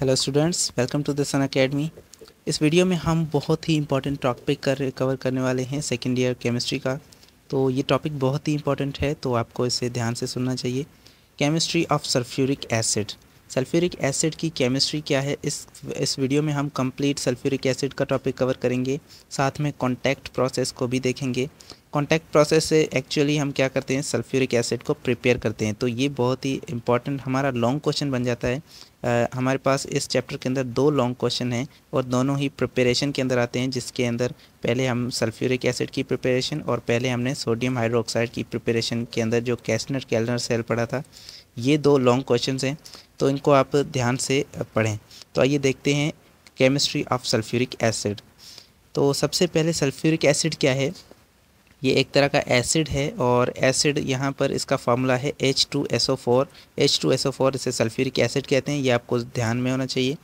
hello students welcome to the Sun Academy इस video में हम बहुत ही इंपॉर्टेंट टॉपिक कर कवर करने वाले हैं सेकेंड ईयर केमिस्ट्री का तो ये टॉपिक बहुत ही इंपॉर्टेंट है तो आपको इसे ध्यान से सुनना चाहिए chemistry of sulphuric acid sulphuric acid की केमिस्ट्री क्या है इस इस वीडियो में हम कंप्लीट सल्फ्यूरिक एसिड का टॉपिक कवर करेंगे साथ में कॉन्टैक्ट प्रोसेस को भी देखेंगे कॉन्टैक्ट प्रोसेस से एक्चुअली हम क्या करते हैं सल्फ्यूरिक एसिड को प्रिपेयर करते हैं तो ये बहुत ही इंपॉर्टेंट हमारा लॉन्ग क्वेश्चन बन जाता है आ, हमारे पास इस चैप्टर के अंदर दो लॉन्ग क्वेश्चन हैं और दोनों ही प्रिपेरेशन के अंदर आते हैं जिसके अंदर पहले हम सल्फ्यूरिक एसिड की प्रिपेरेशन और पहले हमने सोडियम हाइड्रोक्साइड की प्रिपेरेशन के अंदर जो कैसनर कैलनर सेल पढ़ा था ये दो लॉन्ग क्वेश्चन हैं तो इनको आप ध्यान से पढ़ें तो आइए देखते हैं केमिस्ट्री ऑफ सल्फ्यूरिक एसिड तो सबसे पहले सल्फ्यूरिक एसिड क्या है ये एक तरह का एसिड है और एसिड यहाँ पर इसका फार्मूला है H two S O four H two S O four इसे सल्फ्यूरिक एसिड कहते हैं ये आपको ध्यान में होना चाहिए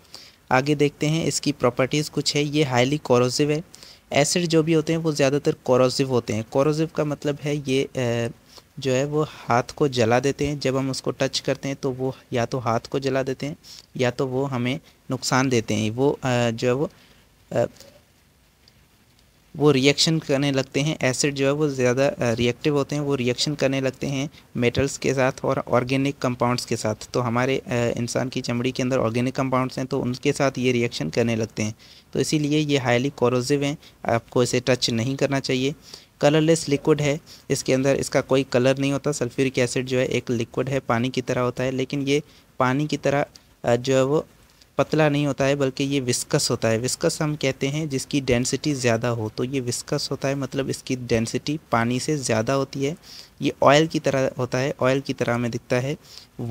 आगे देखते हैं इसकी प्रॉपर्टीज़ कुछ है ये हाईली कॉरोजिव है एसिड जो भी होते हैं वो ज़्यादातर कॉरोजिव होते हैं कॉरोजिव का मतलब है ये जो है वो हाथ को जला देते हैं जब हम उसको टच करते हैं तो वो या तो हाथ को जला देते हैं या तो वो हमें नुकसान देते हैं वो जो है वो वो रिएक्शन करने लगते हैं एसिड जो है वो ज़्यादा रिएक्टिव होते हैं वो रिएक्शन करने लगते हैं मेटल्स के साथ और ऑर्गेनिक कंपाउंड्स के साथ तो हमारे इंसान की चमड़ी के अंदर ऑर्गेनिक कंपाउंड्स हैं तो उनके साथ ये रिएक्शन करने लगते हैं तो इसीलिए ये हाईली कोरोजिव हैं आपको इसे टच नहीं करना चाहिए कलरलेस लिक्विड है इसके अंदर इसका कोई कलर नहीं होता सल्फ्यूरिक एसिड जो है एक लिक्विड है पानी की तरह होता है लेकिन ये पानी की तरह जो है वो पतला नहीं होता है बल्कि ये विस्कस होता है विस्कस हम कहते हैं जिसकी डेंसिटी ज़्यादा हो तो ये विस्कस होता है मतलब इसकी डेंसिटी पानी से ज़्यादा होती है ये ऑयल की तरह होता है ऑयल की तरह में दिखता है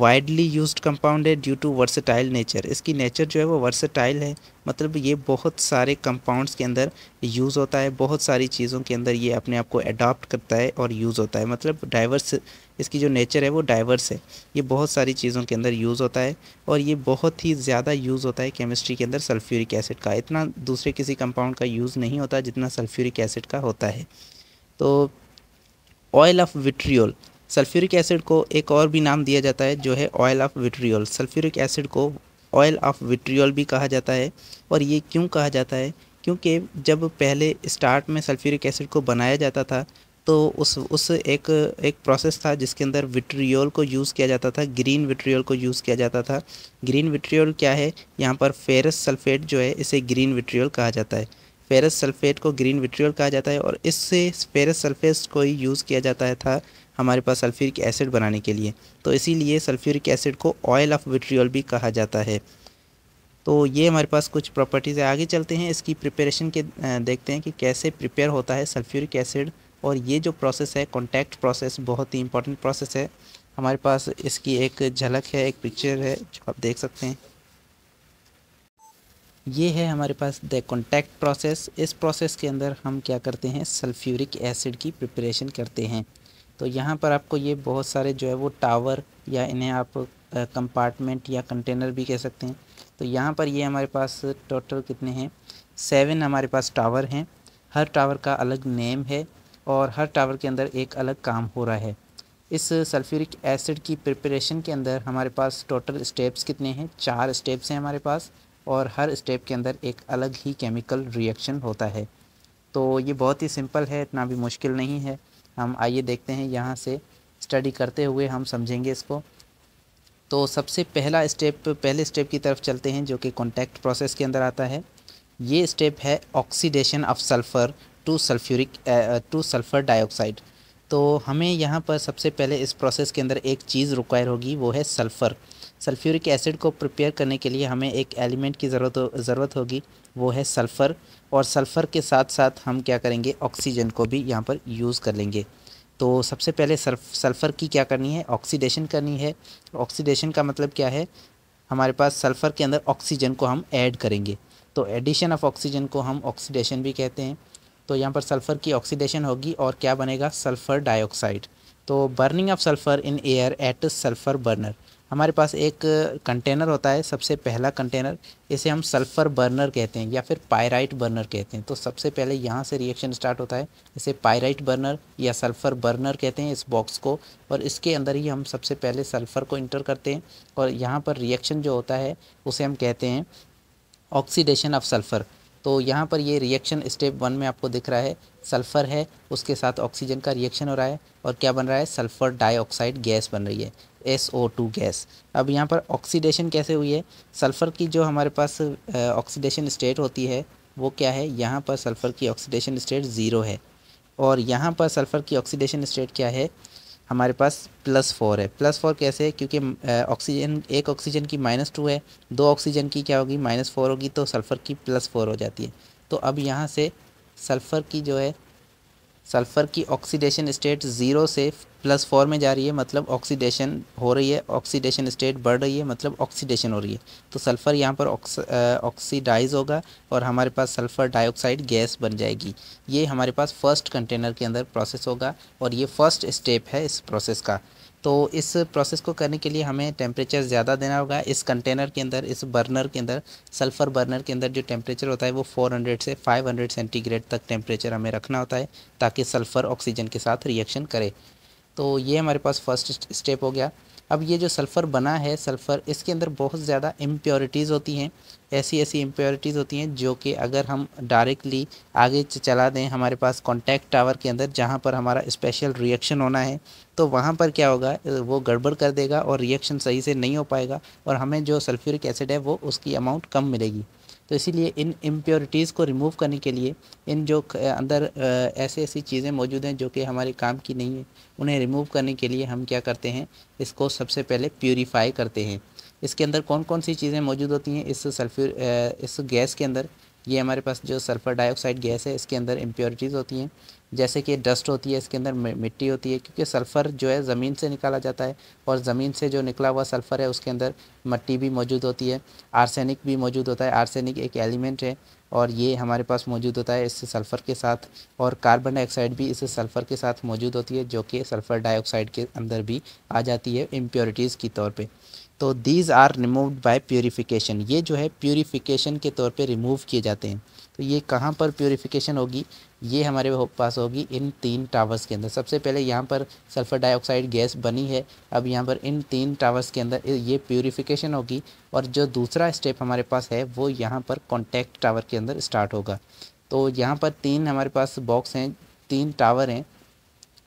वाइडली यूज कंपाउंड है ड्यू टू वर्सेटाइल नेचर इसकी नेचर जो है वो वर्सेटाइल है मतलब ये बहुत सारे कंपाउंड्स के अंदर यूज़ होता है बहुत सारी चीज़ों के अंदर ये अपने आप को अडॉप्ट करता है और यूज़ होता है मतलब डाइवर्स इसकी जो नेचर है वो डाइवर्स है ये बहुत सारी चीज़ों के अंदर यूज़ होता है और ये बहुत ही ज़्यादा यूज़ होता है केमिस्ट्री के अंदर सल्फ्यूरिक एसिड का इतना दूसरे किसी कंपाउंड का यूज़ नहीं होता जितना सल्फ्यूरिक एसिड का होता है तो oil of vitriol sulphuric acid को एक और भी नाम दिया जाता है जो है oil of vitriol sulphuric acid को ऑयल ऑफ विट्रियोल भी कहा जाता है और ये क्यों कहा जाता है क्योंकि जब पहले स्टार्ट में सल्फ्यूरिक एसिड को बनाया जाता था तो उस उस एक एक प्रोसेस था जिसके अंदर विट्रियोल को यूज़ किया जाता था ग्रीन विट्रियोल को यूज़ किया जाता था ग्रीन विट्रियोल क्या है यहाँ पर फेरस सल्फेट जो है इसे ग्रीन विट्रियोल कहा जाता है फेरस सल्फेट को ग्रीन विट्रियोल कहा जाता है और इससे फेरस सल्फेट को ही यूज़ किया जाता था हमारे पास सल्फ्यूरिक एसिड बनाने के लिए तो इसीलिए सल्फ्यूरिक एसिड को ऑयल ऑफ विट्रियोल भी कहा जाता है तो ये हमारे पास कुछ प्रॉपर्टीज़ है आगे चलते हैं इसकी प्रिपरेशन के देखते हैं कि कैसे प्रिपेयर होता है सल्फ्यूरिक एसिड और ये जो प्रोसेस है कॉन्टैक्ट प्रोसेस बहुत ही इंपॉर्टेंट प्रोसेस है हमारे पास इसकी एक झलक है एक पिक्चर है जो आप देख सकते हैं ये है हमारे पास द कॉन्टैक्ट प्रोसेस इस प्रोसेस के अंदर हम क्या करते हैं सल्फ्यूरिक एसिड की प्रिपरेशन करते हैं तो यहाँ पर आपको ये बहुत सारे जो है वो टावर या इन्हें आप कंपार्टमेंट या कंटेनर भी कह सकते हैं तो यहाँ पर ये हमारे पास टोटल कितने हैं सेवन हमारे पास टावर हैं हर टावर का अलग नेम है और हर टावर के अंदर एक अलग काम हो रहा है इस सल्फ्यूरिक एसिड की प्रिपरेशन के अंदर हमारे पास टोटल स्टेप्स कितने हैं चार स्टेप्स हैं हमारे पास और हर स्टेप के अंदर एक अलग ही केमिकल रिएक्शन होता है तो ये बहुत ही सिंपल है इतना भी मुश्किल नहीं है हम आइए देखते हैं यहाँ से स्टडी करते हुए हम समझेंगे इसको तो सबसे पहला स्टेप पहले स्टेप की तरफ चलते हैं जो कि कॉन्टैक्ट प्रोसेस के अंदर आता है ये स्टेप है oxidation of sulphur to sulphuric to sulphur dioxide तो हमें यहाँ पर सबसे पहले इस प्रोसेस के अंदर एक चीज़ रिक्वायर होगी वो है सल्फ़र सल्फ्यूरिक एसिड को प्रिपेयर करने के लिए हमें एक एलिमेंट की ज़रूरत हो, ज़रूरत होगी वो है सल्फ़र और सल्फ़र के साथ साथ हम क्या करेंगे ऑक्सीजन को भी यहाँ पर यूज़ कर लेंगे तो सबसे पहले सल्फ़र की क्या करनी है ऑक्सीडेशन करनी है ऑक्सीडेशन का मतलब क्या है हमारे पास सल्फ़र के अंदर ऑक्सीजन को हम ऐड करेंगे तो एडिशन ऑफ ऑक्सीजन को हम ऑक्सीडेशन भी कहते हैं तो यहाँ पर सल्फ़र की ऑक्सीडेशन होगी और क्या बनेगा सल्फ़र डाइऑक्साइड तो burning of sulphur in air at sulphur burner हमारे पास एक कंटेनर होता है सबसे पहला कंटेनर इसे हम सल्फ़र बर्नर कहते हैं या फिर पायराइट बर्नर कहते हैं तो सबसे पहले यहाँ से रिएक्शन स्टार्ट होता है इसे पायराइट बर्नर या सल्फ़र बर्नर कहते हैं इस बॉक्स को और इसके अंदर ही हम सबसे पहले सल्फ़र को इंटर करते हैं और यहाँ पर रिएक्शन जो होता है उसे हम कहते हैं ऑक्सीडेशन ऑफ सल्फ़र तो यहाँ पर ये रिएक्शन स्टेप वन में आपको दिख रहा है सल्फ़र है उसके साथ ऑक्सीजन का रिएक्शन हो रहा है और क्या बन रहा है सल्फ़र डाइऑक्साइड गैस बन रही है एस ओ टू गैस अब यहाँ पर ऑक्सीडेशन कैसे हुई है सल्फ़र की जो हमारे पास ऑक्सीडेशन स्टेट होती है वो क्या है यहाँ पर सल्फ़र की ऑक्सीडेशन स्टेट ज़ीरो है और यहाँ पर सल्फ़र की ऑक्सीडेशन स्टेट क्या है हमारे पास प्लस फोर है प्लस फोर कैसे है क्योंकि ऑक्सीजन एक ऑक्सीजन की माइनस टू है दो ऑक्सीजन की क्या होगी माइनस फोर होगी तो सल्फ़र की प्लस फोर हो जाती है तो अब यहाँ से सल्फ़र की जो है सल्फ़र की ऑक्सीडेशन स्टेट ज़ीरो से प्लस फोर में जा रही है मतलब ऑक्सीडेशन हो रही है ऑक्सीडेशन स्टेट बढ़ रही है मतलब ऑक्सीडेशन हो रही है तो सल्फ़र यहाँ पर ऑक्सीडाइज होगा और हमारे पास सल्फ़र डाइऑक्साइड गैस बन जाएगी ये हमारे पास फर्स्ट कंटेनर के अंदर प्रोसेस होगा और ये फर्स्ट स्टेप है इस प्रोसेस का तो इस प्रोसेस को करने के लिए हमें टेम्परेचर ज़्यादा देना होगा इस कंटेनर के अंदर इस बर्नर के अंदर सल्फ़र बर्नर के अंदर जो टेम्परेचर होता है वो 400 से 500 सेंटीग्रेड तक टेम्परेचर हमें रखना होता है ताकि सल्फ़र ऑक्सीजन के साथ रिएक्शन करे तो ये हमारे पास फर्स्ट स्टेप हो गया अब ये जो सल्फ़र बना है सल्फ़र इसके अंदर बहुत ज़्यादा इम्प्योरिटीज़ होती हैं ऐसी ऐसी इम्प्योरिटीज़ होती हैं जो कि अगर हम डायरेक्टली आगे चला दें हमारे पास कॉन्टैक्ट टावर के अंदर जहाँ पर हमारा स्पेशल रिएक्शन होना है तो वहाँ पर क्या होगा वो गड़बड़ कर देगा और रिएक्शन सही से नहीं हो पाएगा और हमें जो सल्फ्यूरिक एसिड है वो उसकी अमाउंट कम मिलेगी तो इसीलिए इन इम्प्योरिटीज़ को रिमूव करने के लिए इन जो अंदर ऐसी ऐसी चीज़ें मौजूद हैं जो कि हमारे काम की नहीं है उन्हें रिमूव करने के लिए हम क्या करते हैं इसको सबसे पहले प्योरीफाई करते हैं इसके अंदर कौन कौन सी चीज़ें मौजूद होती हैं इस सल्फ्यूर इस गैस के अंदर ये हमारे पास जो सल्फ़र डाइऑक्साइड गैस है इसके अंदर इम्प्योरिटीज़ होती हैं जैसे कि डस्ट होती है इसके अंदर मिट्टी होती है क्योंकि सल्फ़र जो है ज़मीन से निकाला जाता है और ज़मीन से जो निकला हुआ सल्फ़र है उसके अंदर मट्टी भी मौजूद होती है आर्सेनिक भी मौजूद होता है आर्सेनिक एक एलिमेंट है और ये हमारे पास मौजूद होता है इससे सल्फ़र के साथ और कार्बन डाइऑक्साइड भी इससे सल्फ़र के साथ मौजूद होती है जो कि सल्फ़र डाइऑक्साइड के अंदर भी आ जाती है इम्प्योरिटीज़ के तौर पर तो these are removed by purification ये जो है प्योरीफिकेशन के तौर पे रिमूव किए जाते हैं तो ये कहाँ पर प्योरीफिकेशन होगी ये हमारे पास होगी इन तीन टावर्स के अंदर सबसे पहले यहाँ पर सल्फ़र डाइऑक्साइड गैस बनी है अब यहाँ पर इन तीन टावर्स के अंदर ये प्योरीफिकेशन होगी और जो दूसरा स्टेप हमारे पास है वो यहाँ पर कॉन्टैक्ट टावर के अंदर स्टार्ट होगा तो यहाँ पर तीन हमारे पास बॉक्स हैं तीन टावर हैं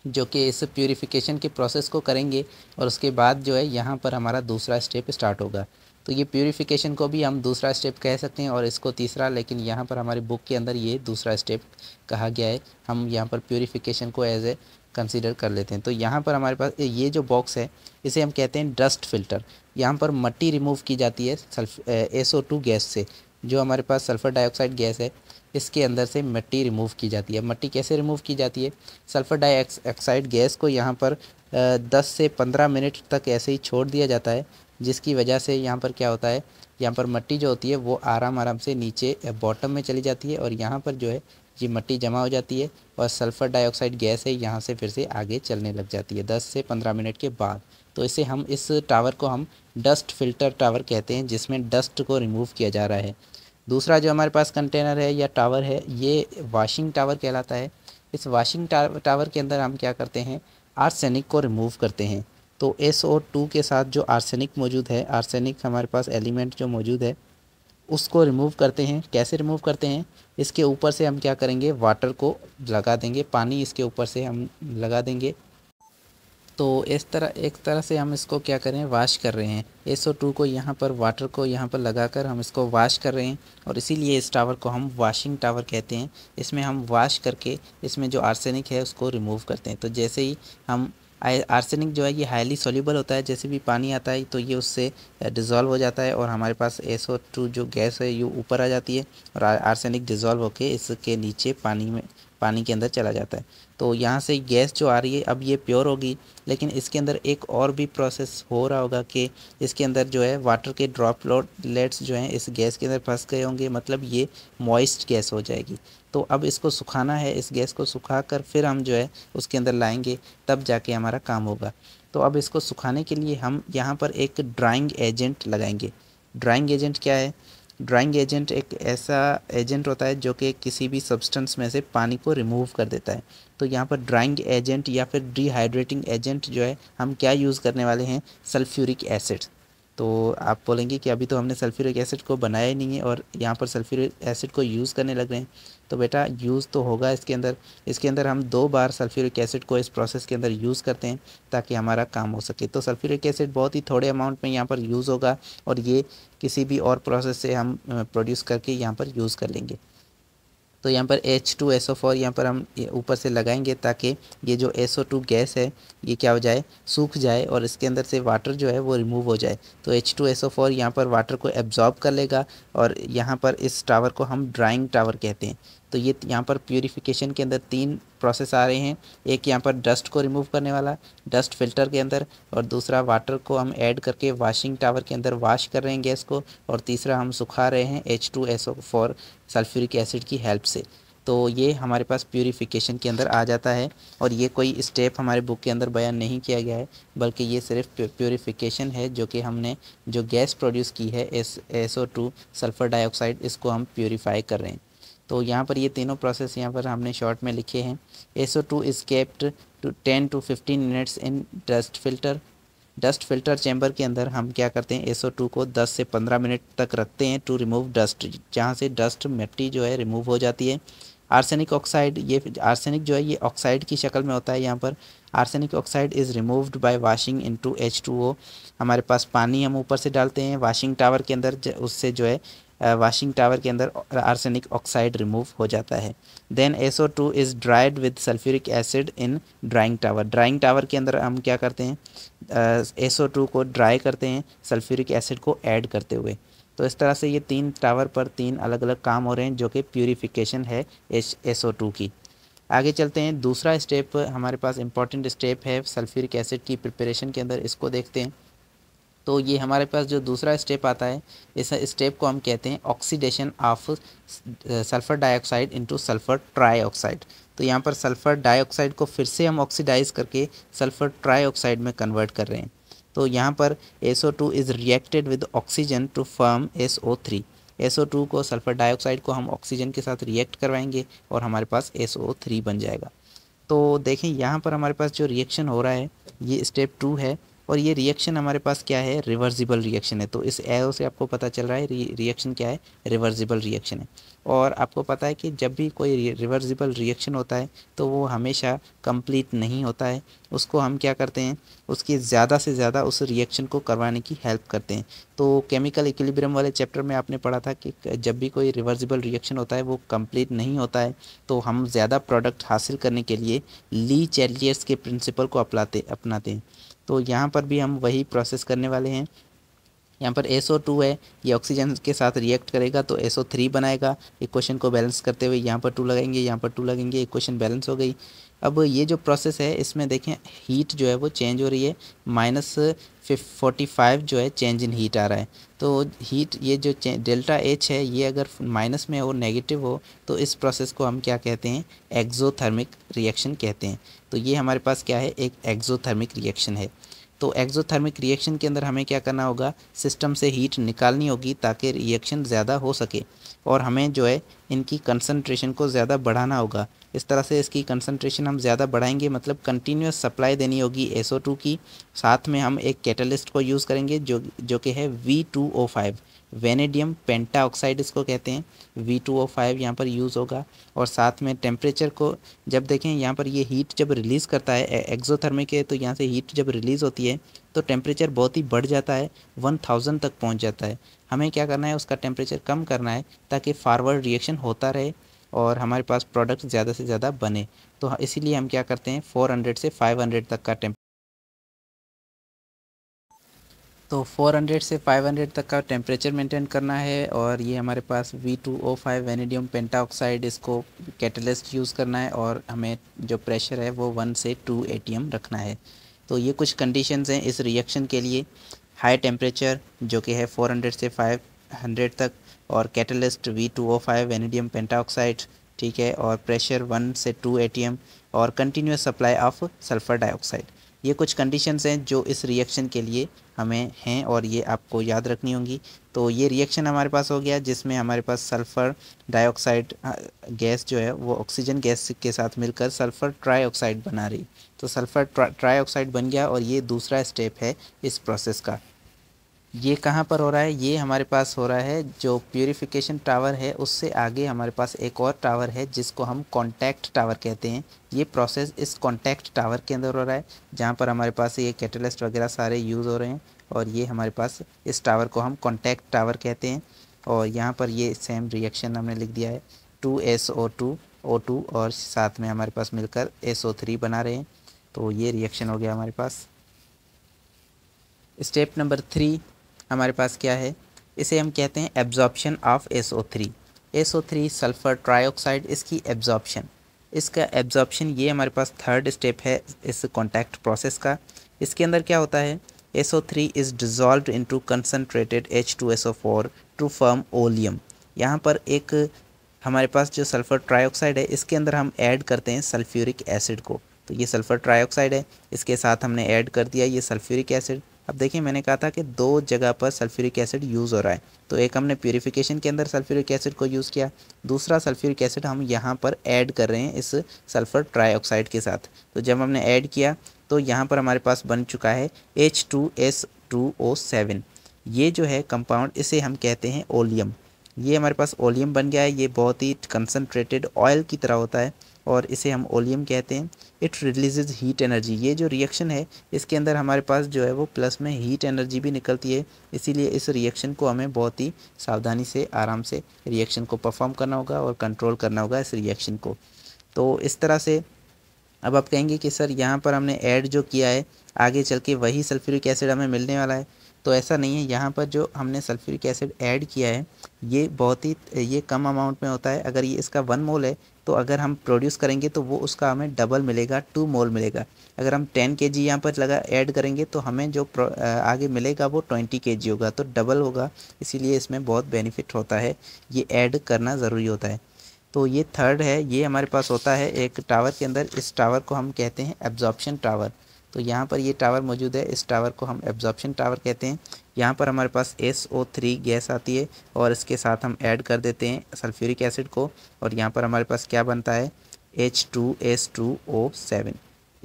जो कि इस प्योरीफिकेशन के प्रोसेस को करेंगे और उसके बाद जो है यहाँ पर हमारा दूसरा स्टेप स्टार्ट होगा तो ये प्योरीफिकेशन को भी हम दूसरा स्टेप कह सकते हैं और इसको तीसरा लेकिन यहाँ पर हमारी बुक के अंदर ये दूसरा स्टेप कहा गया है हम यहाँ पर प्योरीफिकेशन को एज ए कंसिडर कर लेते हैं तो यहाँ पर हमारे पास ये जो बॉक्स है इसे हम कहते हैं डस्ट फिल्टर यहाँ पर मट्टी रिमूव की जाती है सल्फ एस गैस से जो हमारे पास सल्फ़र डाइऑक्साइड गैस है इसके अंदर से मिट्टी रिमूव की जाती है मिट्टी कैसे रिमूव की जाती है सल्फ़र डाइऑक्साइड गैस को यहाँ पर दस से पंद्रह मिनट तक ऐसे ही छोड़ दिया जाता है जिसकी वजह से यहाँ पर क्या होता है यहाँ पर मिट्टी जो होती है वो आराम आराम से नीचे बॉटम में चली जाती है और यहाँ पर जो है ये मिट्टी जमा हो जाती है और सल्फ़र डाइऑक्साइड गैस है यहाँ से फिर से आगे चलने लग जाती है दस से पंद्रह मिनट के बाद तो इसे हम इस टावर को हम डस्ट फिल्टर टावर कहते हैं जिसमें डस्ट को रिमूव किया जा रहा है दूसरा जो हमारे पास कंटेनर है या टावर है ये वाशिंग टावर कहलाता है इस वाशिंग टावर के अंदर हम क्या करते हैं आर्सेनिक को रिमूव करते हैं तो एस ओ टू के साथ जो आर्सेनिक मौजूद है आर्सेनिक हमारे पास एलिमेंट जो मौजूद है उसको रिमूव करते हैं कैसे रिमूव करते हैं इसके ऊपर से हम क्या करेंगे वाटर को लगा देंगे पानी इसके ऊपर से हम लगा देंगे तो इस तरह एक तरह से हम इसको क्या करें वाश कर रहे हैं टू को यहाँ पर वाटर को यहाँ पर लगाकर हम इसको वाश कर रहे हैं और इसीलिए इस टावर को हम वाशिंग टावर कहते हैं इसमें हम वाश करके इसमें जो आर्सेनिक है उसको रिमूव करते हैं तो जैसे ही हम आर्सेनिक जो है ये हाईली सोल्यूबल होता है जैसे भी पानी आता है तो ये उससे डिज़ोल्व हो जाता है और हमारे पास टू जो गैस है ये ऊपर आ जाती है और आर्सेनिक डिज़ोल्व होकर इसके नीचे पानी में पानी के अंदर चला जाता है तो यहाँ से गैस जो आ रही है अब ये प्योर होगी लेकिन इसके अंदर एक और भी प्रोसेस हो रहा होगा कि इसके अंदर जो है वाटर के ड्रॉपलेट्स जो हैं इस गैस के अंदर फंस गए होंगे मतलब ये मॉइस्ट गैस हो जाएगी तो अब इसको सुखाना है इस गैस को सुखा कर फिर हम जो है उसके अंदर लाएंगे तब जाके हमारा काम होगा तो अब इसको सुखाने के लिए हम यहाँ पर एक ड्राइंग एजेंट लगाएंगे ड्राइंग एजेंट क्या है ड्राइंग एजेंट एक ऐसा एजेंट होता है जो कि किसी भी सब्सटेंस में से पानी को रिमूव कर देता है तो यहाँ पर ड्राइंग एजेंट या फिर डिहाइड्रेटिंग एजेंट जो है हम क्या यूज़ करने वाले हैं सल्फ्यूरिक एसिड तो आप बोलेंगे कि अभी तो हमने सल्फ्यूरिक एसिड को बनाया ही नहीं है और यहाँ पर सल्फ्यूरिक एसिड को यूज़ करने लग रहे हैं तो बेटा यूज़ तो होगा इसके अंदर इसके अंदर हम दो बार सल्फ्यूरिक एसिड को इस प्रोसेस के अंदर यूज़ करते हैं ताकि हमारा काम हो सके तो सल्फ्यूरिक एसिड बहुत ही थोड़े अमाउंट में यहाँ पर यूज़ होगा और ये किसी भी और प्रोसेस से हम प्रोड्यूस करके यहाँ पर यूज़ कर लेंगे तो यहाँ पर H two S O four यहाँ पर हम ऊपर से लगाएंगे ताकि ये जो एस ओ टू गैस है ये क्या हो जाए सूख जाए और इसके अंदर से वाटर जो है वो रिमूव हो जाए तो H two S O four यहाँ पर वाटर को एब्जॉर्ब कर लेगा और यहाँ पर इस टावर को हम ड्राइंग टावर कहते हैं तो ये यहाँ पर प्योरीफिकेशन के अंदर तीन प्रोसेस आ रहे हैं एक यहाँ पर डस्ट को रिमूव करने वाला डस्ट फिल्टर के अंदर और दूसरा वाटर को हम ऐड करके वाशिंग टावर के अंदर वाश कर रहे हैं गैस को और तीसरा हम सुखा रहे हैं H two S O four sulphuric acid की हेल्प से तो ये हमारे पास प्योरीफिकेशन के अंदर आ जाता है और ये कोई स्टेप हमारे बुक के अंदर बयान नहीं किया गया है बल्कि ये सिर्फ प्योरीफिकेशन है जो कि हमने जो गैस प्रोड्यूस की है S S O two sulphur dioxide इसको हम प्योरीफाई कर रहे हैं तो यहाँ पर ये तीनों प्रोसेस यहाँ पर हमने शॉर्ट में लिखे हैं S O two is kept to ten to fifteen minutes in dust filter dust filter chamber के अंदर हम क्या करते हैं ओ टू को दस से पंद्रह मिनट तक रखते हैं टू रिमूव डस्ट जहाँ से डस्ट मिट्टी जो है रिमूव हो जाती है आर्सेनिक ऑक्साइड ये आर्सेनिक जो है ये ऑक्साइड की शक्ल में होता है यहाँ पर arsenic oxide is removed by washing into H two O हमारे पास पानी हम ऊपर से डालते हैं वाशिंग टावर के अंदर उससे जो है वाशिंग uh, टावर के अंदर आर्सेनिक ऑक्साइड रिमूव हो जाता है then S O two is dried with sulphuric acid in drying tower drying tower के अंदर हम क्या करते हैं एस ओ टू को ड्राई करते हैं सल्फ्यूरिक एसिड को ऐड करते हुए तो इस तरह से ये तीन टावर पर तीन अलग अलग काम हो रहे हैं जो कि प्योरीफिकेशन है एस एस ओ टू की आगे चलते हैं दूसरा स्टेप हमारे पास इंपॉर्टेंट स्टेप है सल्फ्यूरिक एसिड की प्रिपरेशन के अंदर इसको देखते हैं तो ये हमारे पास जो दूसरा स्टेप आता है इस स्टेप को हम कहते हैं oxidation of sulphur dioxide into sulphur trioxide तो यहाँ पर सल्फ़र डाइऑक्साइड को फिर से हम ऑक्सीडाइज करके सल्फ़र ट्राईऑक्साइड में कन्वर्ट कर रहे हैं तो यहाँ पर S O two is reacted with oxygen to form S O three S O two को सल्फ़र डाइऑक्साइड को हम ऑक्सीजन के साथ रिएक्ट करवाएंगे और हमारे पास एस ओ थ्री बन जाएगा तो देखें यहाँ पर हमारे पास जो रिएक्शन हो रहा है ये स्टेप टू है और ये रिएक्शन हमारे पास क्या है रिवर्सिबल रिएक्शन है तो इस एरो से आपको पता चल रहा है रिएक्शन क्या है रिवर्सिबल रिएक्शन है और आपको पता है कि जब भी कोई रिवर्सिबल रिएक्शन होता है तो वो हमेशा कंप्लीट नहीं होता है उसको हम क्या करते हैं उसकी ज़्यादा से ज़्यादा उस रिएक्शन को करवाने की हेल्प करते हैं तो केमिकल इक्विलिब्रियम वाले चैप्टर में आपने पढ़ा था कि जब भी कोई रिवर्सिबल रिएक्शन होता है वो कंप्लीट नहीं होता है तो हम ज़्यादा प्रोडक्ट हासिल करने के लिए ली चैलियर्स के प्रिंसिपल को अपनाते अपनाते हैं तो यहाँ पर भी हम वही प्रोसेस करने वाले हैं यहाँ पर SO2 है ये ऑक्सीजन के साथ रिएक्ट करेगा तो SO3 बनाएगा इक्वेशन को बैलेंस करते हुए यहाँ पर टू लगाएंगे यहाँ पर टू लगेंगे इक्वेशन बैलेंस हो गई अब ये जो प्रोसेस है इसमें देखें हीट जो है वो चेंज हो रही है माइनस 45 फाइव जो है चेंज इन हीट आ रहा है तो हीट ये जो डेल्टा एच है ये अगर माइनस में हो नेगेटिव हो तो इस प्रोसेस को हम क्या कहते हैं एक्जोथर्मिक रिएक्शन कहते हैं तो ये हमारे पास क्या है एक एक्जोथर्मिक रिएक्शन है तो एक्जोथर्मिक रिएक्शन के अंदर हमें क्या करना होगा सिस्टम से हीट निकालनी होगी ताकि रिएक्शन ज़्यादा हो सके और हमें जो है इनकी कंसनट्रेशन को ज़्यादा बढ़ाना होगा इस तरह से इसकी कंसनट्रेशन हम ज़्यादा बढ़ाएंगे मतलब कंटिन्यूस सप्लाई देनी होगी एस की साथ में हम एक कैटलिस्ट को यूज़ करेंगे जो जो कि है V two O five vanadium penta oxide इसको कहते हैं वी टू ओ फाइव यहाँ पर यूज़ होगा और साथ में टेम्परेचर को जब देखें यहाँ पर ये हीट जब रिलीज़ करता है एक्जोथर्मिक है तो यहाँ से हीट जब रिलीज़ होती है तो टेम्परेचर बहुत ही बढ़ जाता है वन थाउजेंड तक पहुँच जाता है हमें क्या करना है उसका टेम्परेचर कम करना है ताकि फारवर्ड रिएक्शन होता रहे और हमारे पास प्रोडक्ट ज़्यादा से ज़्यादा बने तो हाँ, इसीलिए हम क्या करते हैं फ़ोर हंड्रेड से फ़ाइव हंड्रेड तक का टेम्प तो 400 से 500 तक का टेम्परेचर मेंटेन करना है और ये हमारे पास V two O five vanadium pentoxide इसको कैटलिस्ट यूज़ करना है और हमें जो प्रेशर है वो वन से टू ए रखना है तो ये कुछ कंडीशंस हैं इस रिएक्शन के लिए हाई टेम्परेचर जो कि है 400 से 500 तक और catalyst V two O five vanadium pentoxide ठीक है और प्रेशर वन से टू ए टी एम और continuous supply of sulphur dioxide ये कुछ कंडीशंस हैं जो इस रिएक्शन के लिए हमें हैं और ये आपको याद रखनी होंगी तो ये रिएक्शन हमारे पास हो गया जिसमें हमारे पास सल्फ़र डाइऑक्साइड गैस जो है वो ऑक्सीजन गैस के साथ मिलकर सल्फ़र ट्राईऑक्साइड बना रही तो सल्फ़र ट्राईऑक्साइड बन गया और ये दूसरा स्टेप है इस प्रोसेस का ये कहाँ पर हो रहा है ये हमारे पास हो रहा है जो प्योरीफिकेशन टावर है उससे आगे हमारे पास एक और टावर है जिसको हम कॉन्टैक्ट टावर कहते हैं ये प्रोसेस इस कॉन्टैक्ट टावर के अंदर हो रहा है जहाँ पर हमारे पास ये कैटलिस्ट वगैरह सारे यूज़ हो रहे हैं और ये हमारे पास इस टावर को हम कॉन्टैक्ट टावर कहते हैं और यहाँ पर ये सेम रिएक्शन हमने लिख दिया है two S O two O two और साथ में हमारे पास मिलकर एस ओ थ्री बना रहे हैं तो ये रिएक्शन हो गया हमारे पास स्टेप नंबर थ्री हमारे पास क्या है इसे हम कहते हैं absorption of S O three S O three sulphur trioxide इसकी एब्जॉर्प्शन इसका एब्जॉर्प्शन ये हमारे पास थर्ड स्टेप है इस कॉन्टैक्ट प्रोसेस का इसके अंदर क्या होता है S O three is dissolve to concentrated H two S O four to form oleum यहाँ पर एक हमारे पास जो सल्फ़र ट्राईऑक्साइड है इसके अंदर हम ऐड करते हैं सल्फ्यूरिक एसिड को तो ये सल्फ़र ट्राईऑक्साइड है इसके साथ हमने ऐड कर दिया ये सल्फ्यूरिक एसिड अब देखिए मैंने कहा था कि दो जगह पर सल्फ्यूरिक एसिड यूज़ हो रहा है तो एक हमने प्योरीफिकेशन के अंदर सल्फ्यूरिक एसिड को यूज़ किया दूसरा सल्फ्यूरिक एसिड हम यहाँ पर ऐड कर रहे हैं इस सल्फ़र ट्राईऑक्साइड के साथ तो जब हमने ऐड किया तो यहाँ पर हमारे पास बन चुका है H two S two O seven ये जो है कंपाउंड इसे हम कहते हैं ओलियम ये हमारे पास ओलियम बन गया है ये बहुत ही कंसनट्रेटेड ऑयल की तरह होता है और इसे हम ओलियम कहते हैं इट रिलीजेज हीट एनर्जी ये जो रिएक्शन है इसके अंदर हमारे पास जो है वो प्लस में हीट एनर्जी भी निकलती है इसीलिए इस रिएक्शन को हमें बहुत ही सावधानी से आराम से रिएक्शन को परफॉर्म करना होगा और कंट्रोल करना होगा इस रिएक्शन को तो इस तरह से अब आप कहेंगे कि सर यहाँ पर हमने ऐड जो किया है आगे चल के वही सल्फ्यूरिक एसिड हमें मिलने वाला है तो ऐसा नहीं है यहाँ पर जो हमने सल्फ्यूरिक एसिड ऐड किया है ये बहुत ही ये कम अमाउंट में होता है अगर ये इसका वन मोल है तो अगर हम प्रोड्यूस करेंगे तो वो उसका हमें डबल मिलेगा टू मोल मिलेगा अगर हम टेन के जी यहाँ पर लगा ऐड करेंगे तो हमें जो आगे मिलेगा वो ट्वेंटी के जी होगा तो डबल होगा इसीलिए इसमें बहुत बेनिफिट होता है ये ऐड करना ज़रूरी होता है तो ये थर्ड है ये हमारे पास होता है एक टावर के अंदर इस टावर को हम कहते हैं एब्जॉर्प्शन टावर तो यहाँ पर ये टावर मौजूद है इस टावर को हम एब्जॉर्प्शन टावर कहते हैं यहाँ पर हमारे पास एस ओ थ्री गैस आती है और इसके साथ हम ऐड कर देते हैं सल्फ्यूरिक एसिड को और यहाँ पर हमारे पास क्या बनता है H two S two O seven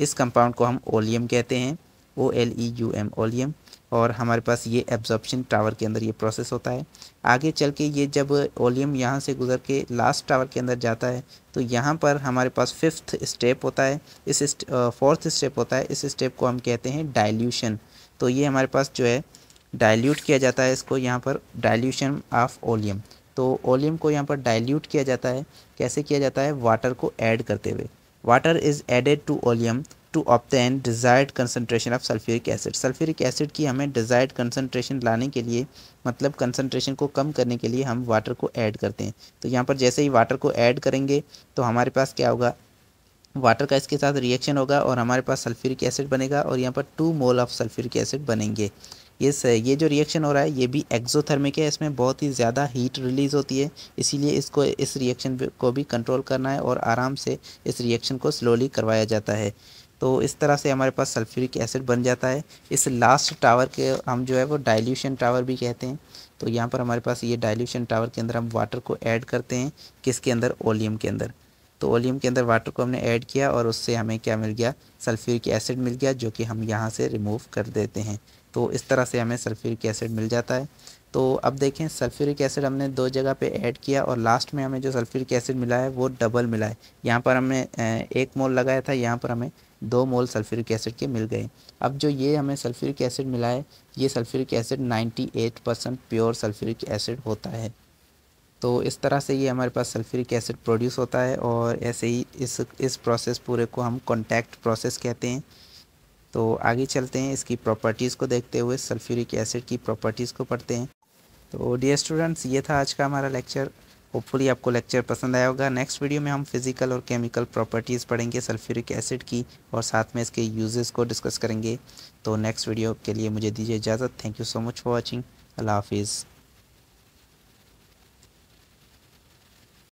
इस कंपाउंड को हम ओलियम कहते हैं O L E U M oleum और हमारे पास ये एब्जॉर्प्शन टावर के अंदर ये प्रोसेस होता है आगे चल के ये जब ओलियम यहाँ से गुजर के लास्ट टावर के अंदर जाता है तो यहाँ पर हमारे पास फिफ्थ स्टेप होता है इस फोर्थ स्टेप होता है इस स्टेप को हम कहते हैं डाइल्यूशन तो ये हमारे पास जो है डाइल्यूट किया जाता है इसको यहाँ पर डाइल्यूशन ऑफ ओलियम तो ओलियम को यहाँ पर डाइल्यूट किया जाता है कैसे किया जाता है वाटर को ऐड करते हुए water is added to oleum to obtain desired concentration of sulphuric acid sulphuric acid की हमें डिज़ायर्ड कंसनट्रेशन लाने के लिए मतलब कंसनट्रेशन को कम करने के लिए हम वाटर को ऐड करते हैं तो यहाँ पर जैसे ही वाटर को ऐड करेंगे तो हमारे पास क्या होगा वाटर का इसके साथ रिएक्शन होगा और हमारे पास सल्फ्यूरिक एसिड बनेगा और यहाँ पर two mole of sulphuric acid बनेंगे ये ये जो रिएक्शन हो रहा है ये भी एक्जोथर्मिक है इसमें बहुत ही ज़्यादा हीट रिलीज़ होती है इसीलिए इसको इस रिएक्शन को भी कंट्रोल करना है और आराम से इस रिएक्शन को स्लोली करवाया जाता है तो इस तरह से हमारे पास सल्फ्यूरिक एसिड बन जाता है इस लास्ट टावर के हम जो है वो डाइल्यूशन टावर भी कहते हैं तो यहाँ पर हमारे पास ये डाइल्यूशन टावर के अंदर हम वाटर को ऐड करते हैं किसके अंदर ओलियम के अंदर तो ओलियम के अंदर वाटर को हमने ऐड किया और उससे हमें क्या मिल गया सल्फ्यूरिक एसिड मिल गया जो कि हम यहाँ से रिमूव कर देते हैं तो इस तरह से हमें सल्फ्यूरिक एसिड मिल जाता है तो अब देखें सल्फ्यूरिक एसिड हमने दो जगह पे ऐड किया और लास्ट में हमें जो सल्फ्यूरिक एसिड मिला है वो डबल मिला है यहाँ पर हमने एक मोल लगाया था यहाँ पर हमें दो मोल सल्फ्यूरिक एसिड के मिल गए अब जो ये हमें सल्फ्यूरिक एसिड मिला है ये sulphuric acid 98 percent pure sulphuric acid होता है तो इस तरह से ये हमारे पास सल्फ्यूरिक एसिड प्रोड्यूस होता है और ऐसे ही इस इस प्रोसेस पूरे को हम कॉन्टैक्ट प्रोसेस कहते हैं तो आगे चलते हैं इसकी प्रॉपर्टीज़ को देखते हुए सल्फ्यूरिक एसिड की प्रॉपर्टीज़ को पढ़ते हैं तो डियर स्टूडेंट्स ये था आज का हमारा लेक्चर होपफुली आपको लेक्चर पसंद आया होगा नेक्स्ट वीडियो में हम फिजिकल और केमिकल प्रॉपर्टीज़ पढ़ेंगे सल्फ्यूरिक एसिड की और साथ में इसके यूजेस को डिस्कस करेंगे तो नेक्स्ट वीडियो के लिए मुझे दीजिए इजाज़त thank you so much for watching अल्लाह हाफिज़